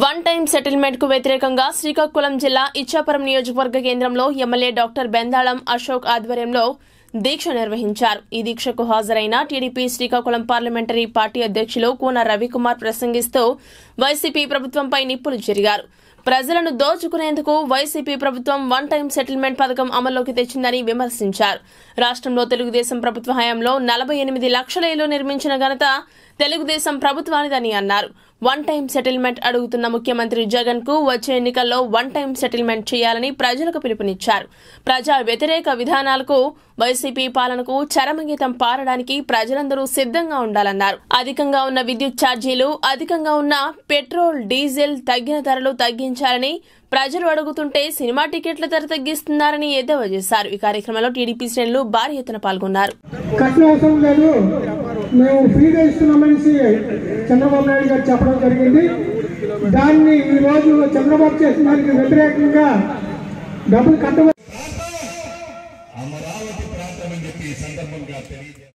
one time settlement కు వ్యతిరేకంగా శ్రీకాకుళం జిల్లా ఇచ్చాపురం నియోజకవర్గ కేంద్రంలో ఎమ్మెల్యే డాక్టర్ బెందాళం అశోక్ ఆధ్వర్యంలో దీక్ష నిర్వహించారు ఈ దీక్షకు హాజరైన టీడీపీ శ్రీకాకుళం పార్లమెంటరీ పార్టీ అధ్యక్షులు కూన రవికుమార్ ప్రసంగిస్తూ వైసీపీ ప్రభుత్వంపై నిప్పులు జరిగారు ప్రజలను దోచుకునేందుకు వైసీపీ ప్రభుత్వం వన్ టైం సెటిల్మెంట్ పథకం అమల్లోకి తెచ్చిందని విమర్శించారు రాష్ట్రంలో తెలుగుదేశం ప్రభుత్వ హయాంలో నలభై ఎనిమిది లక్షల ఇల్లు నిర్మించిన ఘనత తెలుగుదేశం ప్రభుత్వానిదని అన్నారు వన్ టైం సెటిల్మెంట్ అడుగుతున్న ముఖ్యమంత్రి జగన్ కు వచ్చే ఎన్నికల్లో వన్ టైం సెటిల్మెంట్ చేయాలని ప్రజలకు పిలుపునిచ్చారు ప్రజా వ్యతిరేక విధానాలకు వైసీపీ పాలనకు చరమగీతం పారడానికి ప్రజలందరూ సిద్ధంగా ఉండాలన్నారు అధికంగా ఉన్న విద్యుత్ ఛార్జీలు అధికంగా ఉన్న పెట్రోల్ డీజిల్ తగ్గిన ధరలు తగ్గించారు తగ్గించారని ప్రజలు అడుగుతుంటే సినిమా టికెట్ల ధర తగ్గిస్తున్నారని ఎద్దేవా చేశారు ఈ కార్యక్రమంలో టీడీపీ శ్రేణులు భారీ ఎత్తున పాల్గొన్నారు కట్టవచ్చు అమరావతి ప్రాంతం అని చెప్పి ఈ సందర్భంగా తెలియజేస్తారు